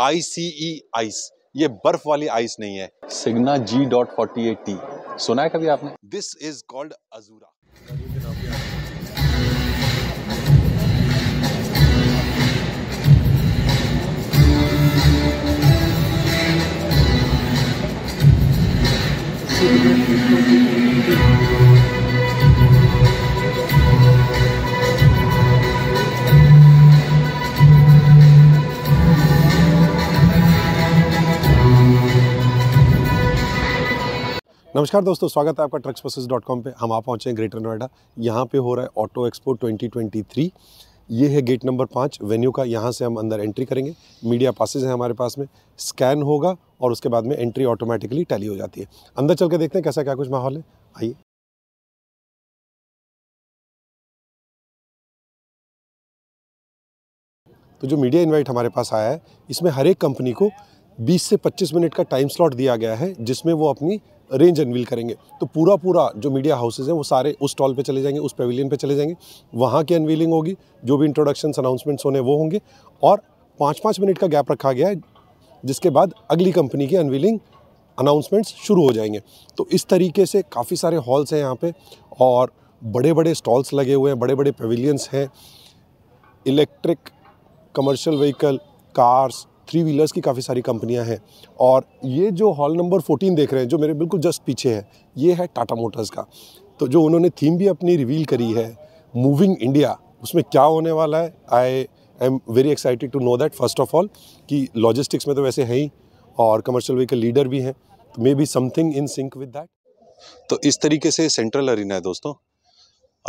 आई सी ई ice ये बर्फ वाली आइस नहीं है Signa G dot forty eight T सुना है कभी आपने this is called Azura Thank you. नमस्कार दोस्तों स्वागत है आपका ट्रक्स बसेस डॉट कॉम पर हम आ पहुँचे हैं ग्रेटर नोएडा यहाँ पे हो रहा है ऑटो एक्सपो 2023 ये है गेट नंबर पाँच वेन्यू का यहाँ से हम अंदर एंट्री करेंगे मीडिया पासेज हैं हमारे पास में स्कैन होगा और उसके बाद में एंट्री ऑटोमेटिकली टैली हो जाती है अंदर चल के देखते हैं कैसा क्या कुछ माहौल है आइए तो जो मीडिया इन्वाइट हमारे पास आया है इसमें हर एक कंपनी को 20 से 25 मिनट का टाइम स्लॉट दिया गया है जिसमें वो अपनी रेंज अनवील करेंगे तो पूरा पूरा जो मीडिया हाउसेज हैं वो सारे उस स्टॉल पे चले जाएंगे उस पेविलियन पे चले जाएंगे वहाँ की अनवीलिंग होगी जो भी इंट्रोडक्शन अनाउंसमेंट्स होने वो होंगे और पाँच पाँच मिनट का गैप रखा गया है जिसके बाद अगली कंपनी की अनवीलिंग अनाउंसमेंट्स शुरू हो जाएंगे तो इस तरीके से काफ़ी सारे हॉल्स हैं यहाँ पर और बड़े बड़े स्टॉल्स लगे हुए हैं बड़े बड़े पेविलियंस हैं electric commercial vehicle cars three wheelers की काफ़ी सारी कंपनियां हैं और ये जो हॉल नंबर 14 देख रहे हैं जो मेरे बिल्कुल जस्ट पीछे है ये है टाटा मोटर्स का तो जो उन्होंने थीम भी अपनी रिवील करी है मूविंग इंडिया उसमें क्या होने वाला है I I am very excited to know that first of all कि लॉजिस्टिक्स में तो वैसे है ही और कमर्शियल व्हीकल लीडर भी हैं तो maybe something in sync with that तो इस तरीके से सेंट्रल अरीना है दोस्तों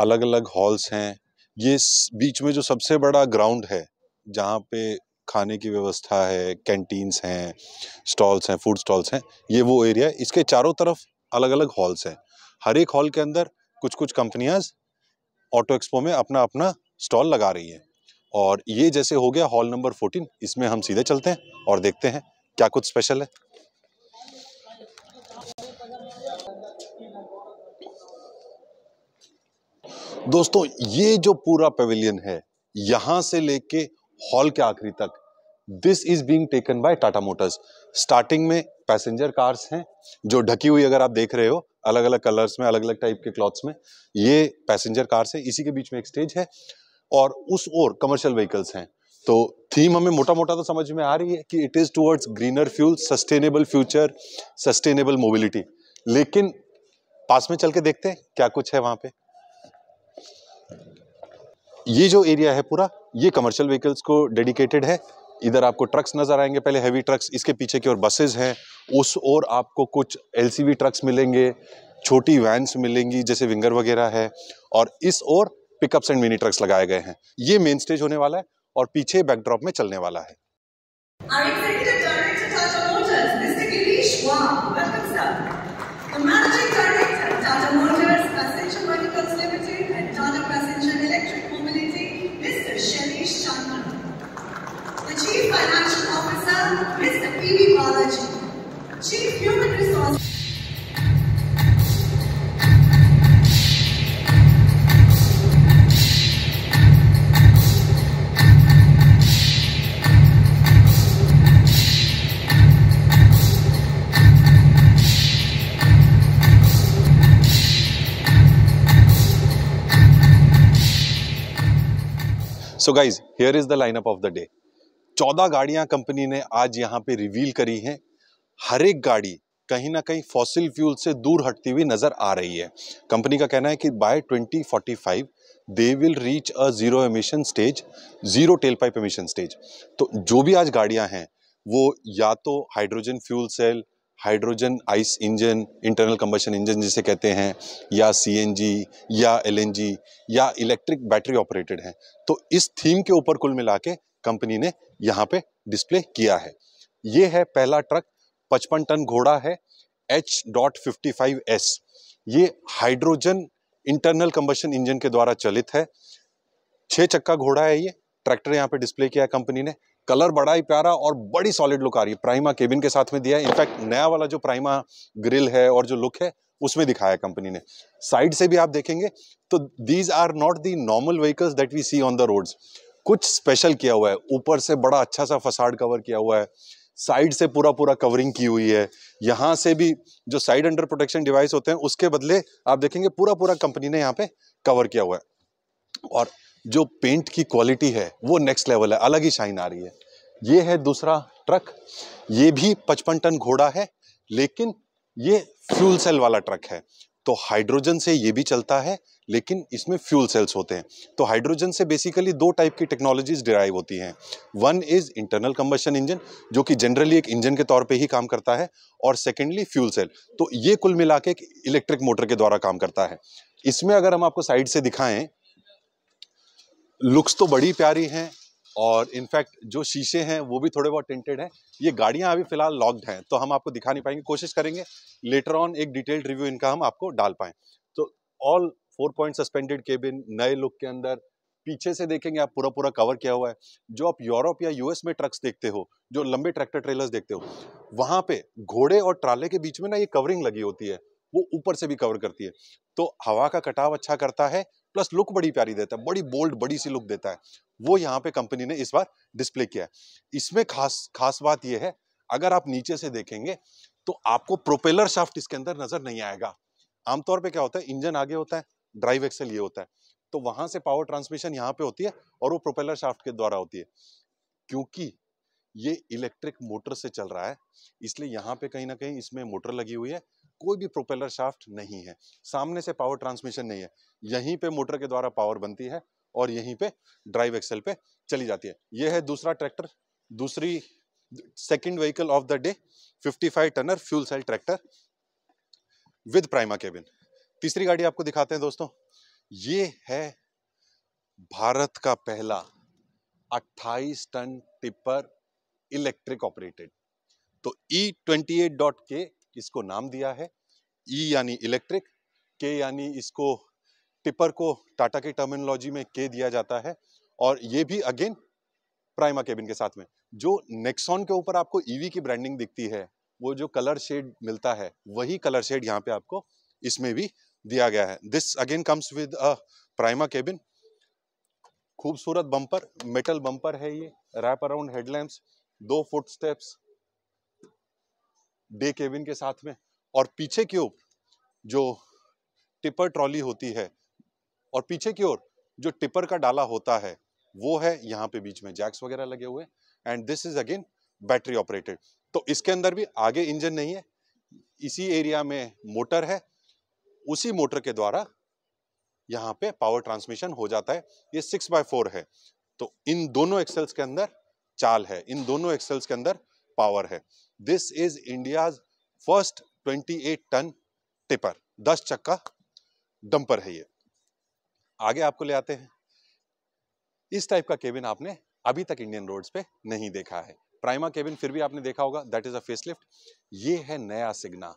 अलग अलग हॉल्स हैं ये बीच में जो सबसे बड़ा ग्राउंड है जहाँ पे खाने की व्यवस्था है कैंटीन्स हैं स्टॉल्स हैं फूड स्टॉल्स हैं ये वो एरिया है इसके चारों तरफ अलग अलग हॉल्स हैं हर एक हॉल के अंदर कुछ कुछ कंपनियाज ऑटो एक्सपो में अपना अपना स्टॉल लगा रही हैं और ये जैसे हो गया हॉल नंबर फोर्टीन इसमें हम सीधे चलते हैं और देखते हैं क्या कुछ स्पेशल है दोस्तों ये जो पूरा पवेलियन है यहाँ से लेके हॉल के आखिरी तक this is being taken by Tata Motors starting में पैसेंजर कार्स हैं जो ढकी हुई अगर आप देख रहे हो अलग अलग कलर्स में अलग अलग टाइप के क्लॉथ्स में ये पैसेंजर कार्स है इसी के बीच में एक स्टेज है और उस ओर कमर्शियल व्हीकल्स हैं तो थीम हमें मोटा मोटा तो समझ में आ रही है कि it is towards greener fuel sustainable future sustainable mobility लेकिन पास में चल के देखते हैं क्या कुछ है वहां पे ये जो एरिया है पूरा ये कमर्शियल व्हीकल्स को डेडिकेटेड है इधर आपको ट्रक्स नज़र आएंगे पहले हैवी ट्रक्स इसके पीछे की ओर बसेज हैं उस ओर आपको कुछ एल ट्रक्स मिलेंगे छोटी वैन्स मिलेंगी जैसे विंगर वगैरह है और इस ओर पिकअप्स एंड मिनी ट्रक्स लगाए गए हैं ये मेन स्टेज होने वाला है और पीछे बैकड्रॉप में चलने वाला है Wow, welcome sir. The managing director Tata Motors Passenger Vehicles Limited. Chief Financial Officer, Mr. P.V. Balaji, Chief Human Resources. So guys, here is the lineup of the day. चौदह गाड़ियां कंपनी ने आज यहां पे रिवील करी हैं हर एक गाड़ी कहीं ना कहीं फॉसिल फ्यूल से दूर हटती हुई नज़र आ रही है कंपनी का कहना है कि by 2045 they will reach a zero emission stage zero tail pipe emission stage तो जो भी आज गाड़ियां हैं वो या तो hydrogen fuel cell hydrogen ICE engine internal combustion engine जिसे कहते हैं या सीएनजी या एलएनजी या इलेक्ट्रिक बैटरी ऑपरेटेड हैं तो इस थीम के ऊपर कुल मिला के कंपनी ने यहाँ पे डिस्प्ले किया है ये है पहला ट्रक पचपन टन घोड़ा है H dot fifty five S ये हाइड्रोजन इंटरनल कम्बशन इंजन के द्वारा चलित है छः चक्का घोड़ा है ये ट्रैक्टर यहाँ पे डिस्प्ले किया कंपनी ने कलर बड़ा ही प्यारा और बड़ी सॉलिड लुक आ रही है प्राइमा केबिन के साथ में दिया है इनफैक्ट नया वाला जो प्राइमा ग्रिल है और जो लुक है उसमें दिखाया है कंपनी ने साइड से भी आप देखेंगे तो these are not the normal vehicles that we see on the roads कुछ स्पेशल किया हुआ है ऊपर से बड़ा अच्छा सा फसाड कवर किया हुआ है साइड से पूरा पूरा कवरिंग की हुई है यहाँ से भी जो साइड अंडर प्रोटेक्शन डिवाइस होते हैं उसके बदले आप देखेंगे पूरा पूरा कंपनी ने यहाँ पे कवर किया हुआ है और जो पेंट की क्वालिटी है वो नेक्स्ट लेवल है अलग ही शाइन आ रही है ये है दूसरा ट्रक ये भी पचपन टन घोड़ा है लेकिन ये फ्यूल सेल वाला ट्रक है तो हाइड्रोजन से ये भी चलता है लेकिन इसमें फ्यूल सेल्स होते हैं तो हाइड्रोजन से बेसिकली दो टाइप की टेक्नोलॉजीज डिराइव होती हैं one is internal combustion engine जो कि जनरली एक इंजन के तौर पे ही काम करता है और सेकेंडली फ्यूल सेल तो ये कुल मिला के एक इलेक्ट्रिक मोटर के द्वारा काम करता है इसमें अगर हम आपको साइड से दिखाएं लुक्स तो बड़ी प्यारी हैं और इनफैक्ट जो शीशे हैं वो भी थोड़े बहुत टेंटेड हैं ये गाड़ियां अभी फ़िलहाल लॉक्ड हैं तो हम आपको दिखा नहीं पाएंगे कोशिश करेंगे लेटर ऑन एक डिटेल्ड रिव्यू इनका हम आपको डाल पाएं तो all four point suspended cabin नए लुक के अंदर पीछे से देखेंगे आप पूरा पूरा कवर किया हुआ है जो आप यूरोप या यूएस में ट्रक्स देखते हो जो लंबे ट्रैक्टर ट्रेलर्स देखते हो वहाँ पे घोड़े और ट्राले के बीच में ना ये कवरिंग लगी होती है वो ऊपर से भी कवर करती है तो हवा का कटाव अच्छा करता है प्लस लुक बड़ी प्यारी देता है बड़ी बोल्ड बड़ी सी लुक देता है वो यहाँ पे कंपनी ने इस बार डिस्प्ले किया है इसमें खास खास बात यह है अगर आप नीचे से देखेंगे तो आपको प्रोपेलर शाफ्ट इसके अंदर नजर नहीं आएगा आमतौर पे क्या होता है इंजन आगे होता है ड्राइव एक्सल ये होता है तो वहां से पावर ट्रांसमिशन यहाँ पे होती है और वो प्रोपेलर शाफ्ट के द्वारा होती है क्योंकि ये इलेक्ट्रिक मोटर से चल रहा है इसलिए यहाँ पे कहीं ना कहीं इसमें मोटर लगी हुई है कोई भी प्रोपेलर शाफ्ट नहीं है सामने से पावर ट्रांसमिशन नहीं है यहीं पे मोटर के द्वारा पावर बनती है और यहीं पे ड्राइव एक्सेल पे चली जाती है यह है दूसरा ट्रैक्टर दूसरी second vehicle of the day 55 tonner fuel cell tractor with Prima cabin तीसरी गाड़ी आपको दिखाते हैं दोस्तों ये है भारत का पहला 28 टन टिपर इलेक्ट्रिक ऑपरेटेड तो ई ट्वेंटी एट डॉट के इसको नाम दिया है ई e यानी इलेक्ट्रिक के यानी इसको टिपर को टाटा के टर्मिनोलॉजी में के दिया जाता है और ये भी अगेन प्राइमा केबिन के साथ में जो नेक्सॉन के ऊपर आपको ईवी e की ब्रांडिंग दिखती है वो जो कलर शेड मिलता है वही कलर शेड यहाँ पे आपको इसमें भी दिया गया है this again comes with a Prima cabin खूबसूरत बम्पर मेटल बम्पर है ये रैप अराउंड हेडलैम्प दो फुट स्टेप्स डे केविन के साथ में और पीछे की ओर जो टिपर ट्रॉली होती है और पीछे की ओर जो टिपर का डाला होता है वो है यहाँ पे बीच में जैक्स वगैरह लगे हुए and this is again battery operated तो इसके अंदर भी आगे इंजन नहीं है इसी एरिया में मोटर है उसी मोटर के द्वारा यहाँ पे पावर ट्रांसमिशन हो जाता है ये सिक्स बाय फोर है तो इन दोनों एक्सेल्स के अंदर चाल है इन दोनों एक्सेल्स के अंदर पावर है this is India's first 28 ton tipper 10 चक्का डंपर है ये आगे आपको ले आते हैं इस टाइप का केबिन आपने अभी तक इंडियन रोड्स पे नहीं देखा है प्राइमा केबिन फिर भी आपने देखा होगा दैट इज अ फेसलिफ्ट ये है नया सिग्ना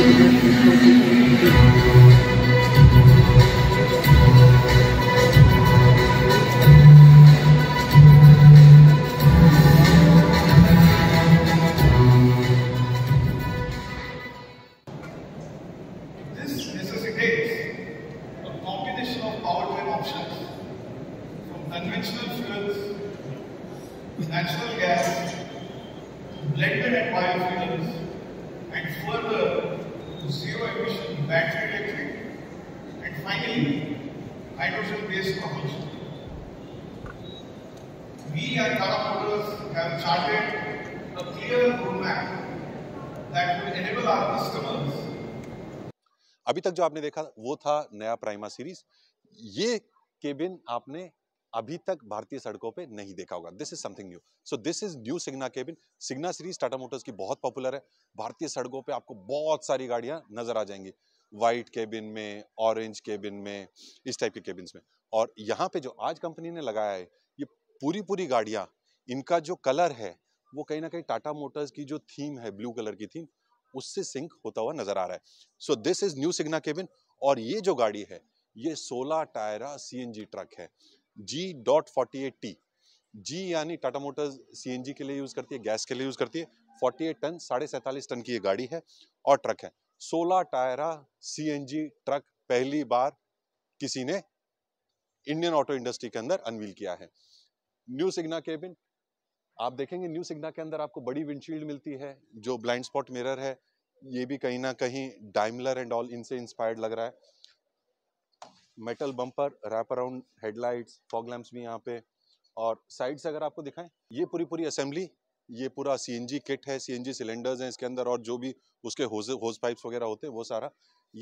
Thank you. we at Tata Motors have charted a clear roadmap that will enable our customers. अभी तक जो आपने देखा वो था नया प्राइमा सीरीज ये केबिन आपने अभी तक भारतीय सड़कों पे नहीं देखा होगा this is something new so this is new Signa cabin Signa series Tata Motors की बहुत पॉपुलर है भारतीय सड़कों पे आपको बहुत सारी गाड़ियां नजर आ जाएंगी वाइट केबिन में ऑरेंज केबिन में इस टाइप के केबिन में और यहाँ पे जो आज कंपनी ने लगाया है पूरी पूरी गाड़ियाँ इनका जो कलर है वो कहीं ना कहीं टाटा मोटर्स की जो थीम है ब्लू कलर की थीम उससे सिंक होता हुआ नजर आ रहा है so this is new Signa cabin और ये जो गाड़ी है ये 16 टायरा सी ट्रक है G dot forty eight T G यानी टाटा मोटर्स सी के लिए यूज़ करती है गैस के लिए यूज़ करती है 48 टन साढ़े सैंतालीस टन की ये गाड़ी है और ट्रक है 16 टायरा सी ट्रक पहली बार किसी ने इंडियन ऑटो इंडस्ट्री के अंदर अनवील किया है न्यू सिग्ना केबिन आप देखेंगे न्यू सिग्ना के अंदर आपको बड़ी विंडशील्ड मिलती है जो ब्लाइंड स्पॉट मिरर है ये भी कहीं ना कहीं डाइमलर एंड ऑल इनसे इंस्पायर्ड लग रहा है metal bumper wrap around headlights fog lamps भी यहाँ पे और साइड से अगर आपको दिखाएं ये पूरी पूरी असेंबली ये पूरा सीएनजी किट है सीएनजी सिलेंडर्स हैं इसके अंदर और जो भी उसके होज होज पाइप्स वगैरह होते हैं वो सारा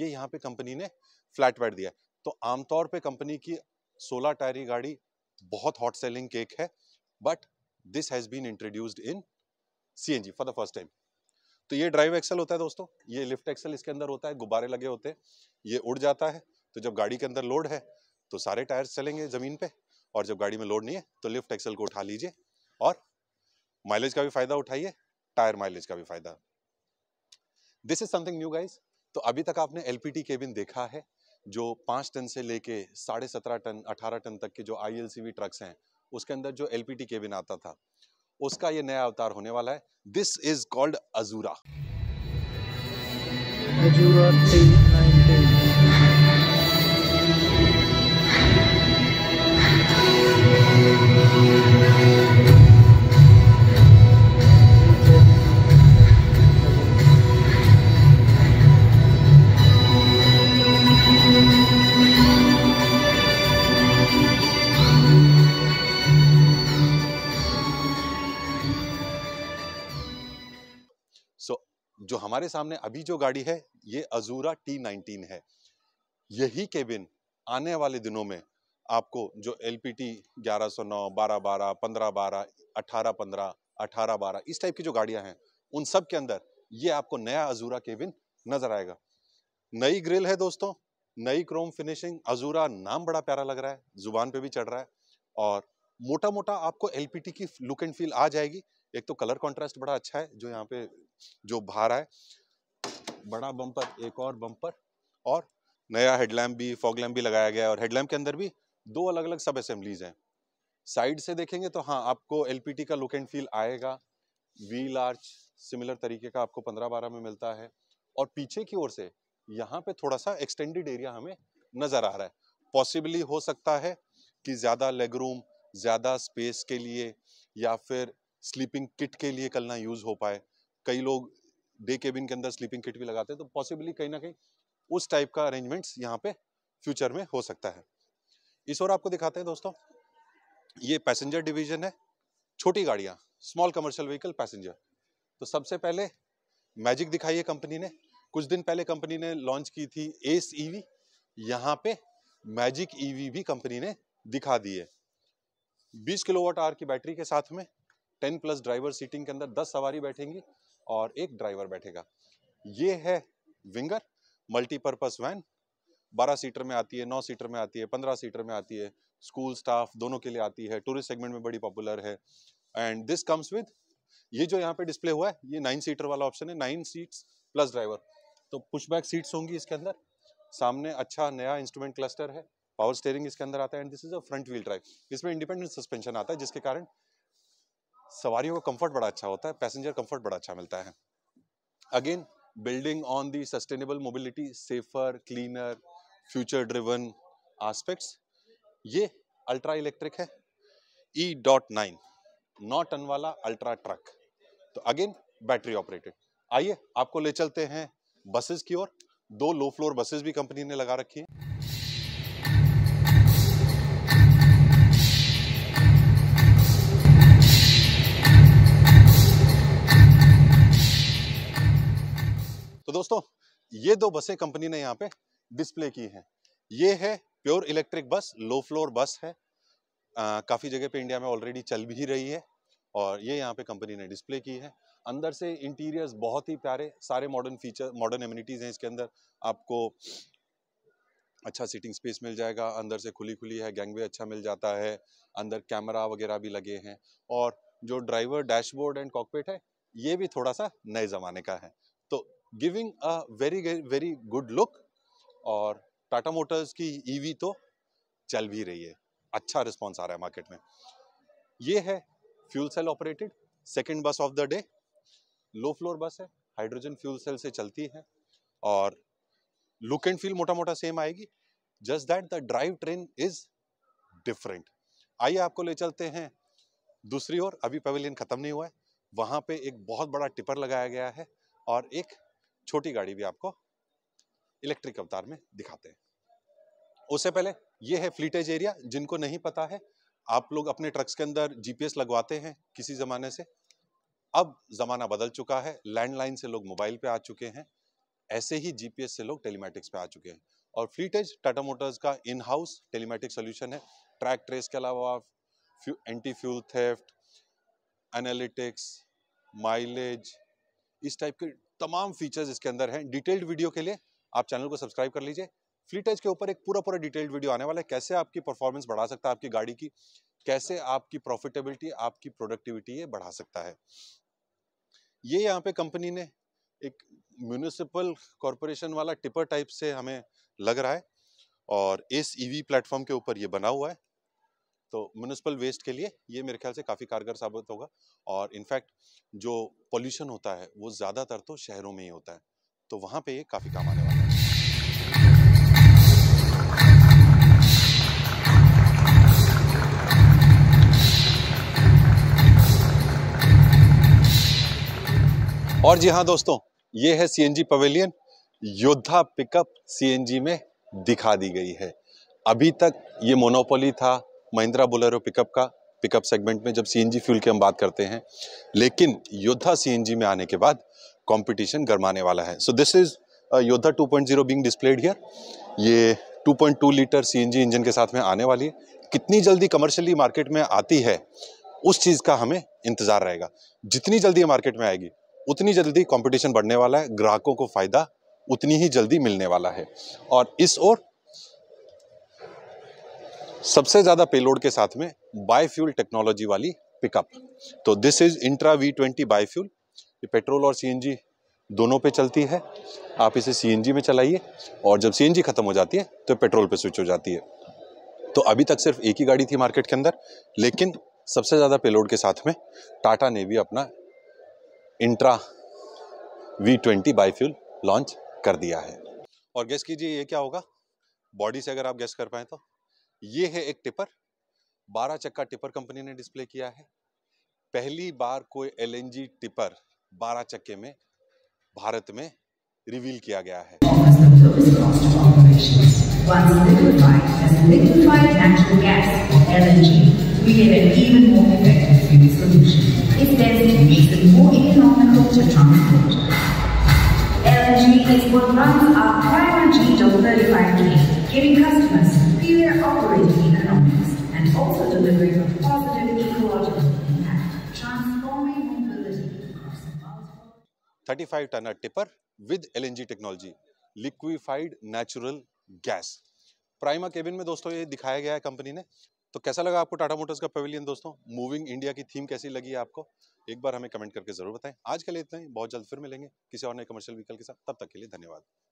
ये यहाँ पे कंपनी ने फ्लैट बैठ दिया तो आमतौर पे कंपनी की सोलह टायरी गाड़ी बहुत हॉट सेलिंग केक है but this has been introduced in C for the first time तो ये ड्राइव एक्सल होता है दोस्तों ये लिफ्ट एक्सल इसके अंदर होता है गुब्बारे लगे होते हैं ये उड़ जाता है तो जब गाड़ी के अंदर लोड है तो सारे टायर्स चलेंगे ज़मीन पे और जब गाड़ी में लोड नहीं है तो लिफ्ट एक्सल को उठा लीजिए और माइलेज का भी फ़ायदा उठाइए टायर माइलेज का भी फ़ायदा this is something new guys तो अभी तक आपने एल पी केबिन देखा है जो पाँच टन से लेके साढ़े सत्रह टन अठारह टन तक के जो आई ट्रक्स हैं उसके अंदर जो एल पी केबिन आता था उसका ये नया अवतार होने वाला है दिस इज कॉल्ड अजूरा हमारे सामने अभी जो गाड़ी है ये अजूरा टी नाइनटीन है यही केबिन आने वाले दिनों में आपको जो एल पी टी ग्यारह सौ नौ बारह बारह पंद्रह बारह अठारह पंद्रह अठारह बारह इस टाइप की जो गाड़ियां हैं उन सब के अंदर ये आपको नया अजूरा केबिन नज़र आएगा नई ग्रिल है दोस्तों नई क्रोम फिनिशिंग अजूरा नाम बड़ा प्यारा लग रहा है ज़ुबान पे भी चढ़ रहा है और मोटा मोटा आपको एल की लुक एंड फील आ जाएगी एक तो कलर कॉन्ट्रास्ट बड़ा अच्छा है जो यहाँ पे जो बाहर आए बड़ा बम्पर एक और बम्पर और नया हेडलैम्प भी फॉग लैम्प भी लगाया गया है और हेडलैम्प के अंदर भी दो अलग अलग सब असेंबलीज हैं साइड से देखेंगे तो हाँ आपको एल का लुक एंड फील आएगा व्हील आर्च सिमिलर तरीके का आपको पंद्रह बारह में मिलता है और पीछे की ओर से यहाँ पे थोड़ा सा एक्सटेंडेड एरिया हमें नज़र आ रहा है पॉसिबली हो सकता है कि ज़्यादा लेग रूम ज़्यादा स्पेस के लिए या फिर स्लीपिंग किट के लिए कलना यूज़ हो पाए कई लोग डे केबिन के अंदर स्लीपिंग किट भी लगाते हैं तो पॉसिबली कहीं ना कहीं उस टाइप का अरेंजमेंट्स यहाँ पे फ्यूचर में हो सकता है इस और आपको दिखाते हैं दोस्तों ये पैसेंजर डिवीजन है छोटी गाड़ियाँ स्मॉल कमर्शियल व्हीकल पैसेंजर तो सबसे पहले मैजिक दिखाई है कंपनी ने कुछ दिन पहले कंपनी ने लॉन्च की थी एस ई वी यहाँ पे मैजिक ईवी e भी कंपनी ने दिखा दी है 20 किलोवाट आर की बैटरी के साथ में टेन प्लस ड्राइवर सीटिंग के अंदर दस सवारी बैठेंगी और एक ड्राइवर बैठेगा ये है विंगर मल्टीपर्पज़ वैन बारह सीटर में आती है नौ सीटर में आती है पंद्रह सीटर में आती है स्कूल स्टाफ दोनों के लिए आती है टूरिस्ट सेगमेंट में बड़ी पॉपुलर है एंड दिस कम्स विद ये जो यहाँ पे डिस्प्ले हुआ है ये नाइन सीटर वाला ऑप्शन है नाइन सीट्स प्लस ड्राइवर तो पुशबैक सीट्स होंगी इसके अंदर सामने अच्छा नया इंस्ट्रूमेंट क्लस्टर है पावर स्टेयरिंग इसके अंदर आता है and this is a front wheel drive इसमें इंडिपेंडेंट सस्पेंशन आता है जिसके कारण सवारियों का कंफर्ट बड़ा अच्छा होता है पैसेंजर कंफर्ट बड़ा अच्छा मिलता है again building on the sustainable mobility safer cleaner future driven aspects ये अल्ट्रा इलेक्ट्रिक है ई डॉट नाइन नौ टन वाला अल्ट्रा ट्रक तो अगेन बैटरी ऑपरेटेड आइए आपको ले चलते हैं बसेस की ओर दो लो फ्लोर बसेस भी कंपनी ने लगा रखी है दोस्तों ये दो बसें कंपनी ने यहाँ पे डिस्प्ले की हैं ये है प्योर इलेक्ट्रिक बस लो फ्लोर बस है आ, काफ़ी जगह पे इंडिया में ऑलरेडी चल भी रही है और ये यहाँ पे कंपनी ने डिस्प्ले की है अंदर से इंटीरियर्स बहुत ही प्यारे सारे मॉडर्न फीचर मॉडर्न एम्यूनिटीज़ हैं इसके अंदर आपको अच्छा सीटिंग स्पेस मिल जाएगा अंदर से खुली खुली है गैंगवे अच्छा मिल जाता है अंदर कैमरा वगैरह भी लगे हैं और जो ड्राइवर डैशबोर्ड एंड कॉकपेट है ये भी थोड़ा सा नए ज़माने का है giving a very very good look और टाटा मोटर्स की ईवी e तो चल भी रही है अच्छा रिस्पॉन्स आ रहा है मार्केट में ये है fuel cell operated second bus of the day low floor bus है हाइड्रोजन फ्यूल सेल से चलती है और लुक एंड फील मोटा मोटा सेम आएगी just that the drive train is different आइए आपको ले चलते हैं दूसरी ओर अभी पवेलियन ख़त्म नहीं हुआ है वहाँ पे एक बहुत बड़ा टिपर लगाया गया है और एक छोटी गाड़ी भी आपको इलेक्ट्रिक अवतार में दिखाते हैं उससे पहले ये है फ्लीटेज एरिया जिनको नहीं पता है आप लोग अपने ट्रक्स के अंदर जीपीएस लगवाते हैं किसी ज़माने से अब ज़माना बदल चुका है लैंडलाइन से लोग मोबाइल पे आ चुके हैं ऐसे ही जीपीएस से लोग टेलीमेटिक्स पे आ चुके हैं और फ्लीटेज टाटा मोटर्स का इन हाउस टेलीमेटिक सोल्यूशन है ट्रैक ट्रेस के अलावा anti fuel theft analytics mileage इस टाइप के तमाम फीचर्स इसके अंदर हैं डिटेल्ड वीडियो के लिए आप चैनल को सब्सक्राइब कर लीजिए फ्लीट एज के ऊपर एक पूरा पूरा डिटेल्ड वीडियो आने वाला है कैसे आपकी परफॉर्मेंस बढ़ा सकता है आपकी गाड़ी की कैसे आपकी प्रॉफिटेबिलिटी आपकी प्रोडक्टिविटी ये बढ़ा सकता है ये यहाँ पे कंपनी ने एक म्यूनिसिपल कॉरपोरेशन वाला टिपर टाइप से हमें लग रहा है और इस ईवी e प्लेटफॉर्म के ऊपर ये बना हुआ है तो म्यूनसिपल वेस्ट के लिए ये मेरे ख्याल से काफ़ी कारगर साबित होगा और इनफैक्ट जो पॉल्यूशन होता है वो ज़्यादातर तो शहरों में ही होता है तो वहाँ पे ये काफ़ी काम आने वाला है और जी हाँ दोस्तों ये है CNG pavilion Yodha pickup CNG में दिखा दी गई है अभी तक ये मोनोपोली था महिंद्रा बोलेरो पिकअप का पिकअप सेगमेंट में जब सीएनजी फ्यूल की हम बात करते हैं लेकिन योद्धा सीएनजी में आने के बाद कंपटीशन गरमाने वाला है so this is Yodha 2.0 point zero being displayed here ये 2.2 लीटर सीएनजी इंजन के साथ में आने वाली है कितनी जल्दी कमर्शियली मार्केट में आती है उस चीज़ का हमें इंतज़ार रहेगा जितनी जल्दी ये मार्केट में आएगी उतनी जल्दी कॉम्पिटिशन बढ़ने वाला है ग्राहकों को फ़ायदा उतनी ही जल्दी मिलने वाला है और इस ओर सबसे ज़्यादा पेलोड के साथ में बायोफ्यूल टेक्नोलॉजी वाली पिकअप तो this is Intra V twenty biofuel ये पेट्रोल और सीएनजी दोनों पे चलती है आप इसे सीएनजी में चलाइए और जब सीएनजी ख़त्म हो जाती है तो पेट्रोल पे स्विच हो जाती है तो अभी तक सिर्फ एक ही गाड़ी थी मार्केट के अंदर लेकिन सबसे ज़्यादा पेलोड के साथ में टाटा ने भी अपना Intra V twenty bifuel launch कर दिया है और गैस कीजिए ये क्या होगा बॉडी से अगर आप गैस कर पाए तो ये है एक टिपर बारह चक्का टिपर कंपनी ने डिस्प्ले किया है पहली बार कोई एलएनजी टिपर बारह चक्के में भारत में रिवील किया गया है LNG is what runs our prime G giving customers superior operating economics and also delivering a positive ecological impact, transforming mobility across the world. 35 tonner tipper with LNG technology, liquefied natural gas. Prima cabin में दोस्तों ये दिखाया गया है company ने तो कैसा लगा आपको टाटा मोटर्स का पवेलियन दोस्तों मूविंग इंडिया की थीम कैसी लगी है आपको एक बार हमें कमेंट करके जरूर बताएं आज के लिए इतना ही बहुत जल्द फिर मिलेंगे किसी और नए कमर्शियल व्हीकल के साथ तब तक के लिए धन्यवाद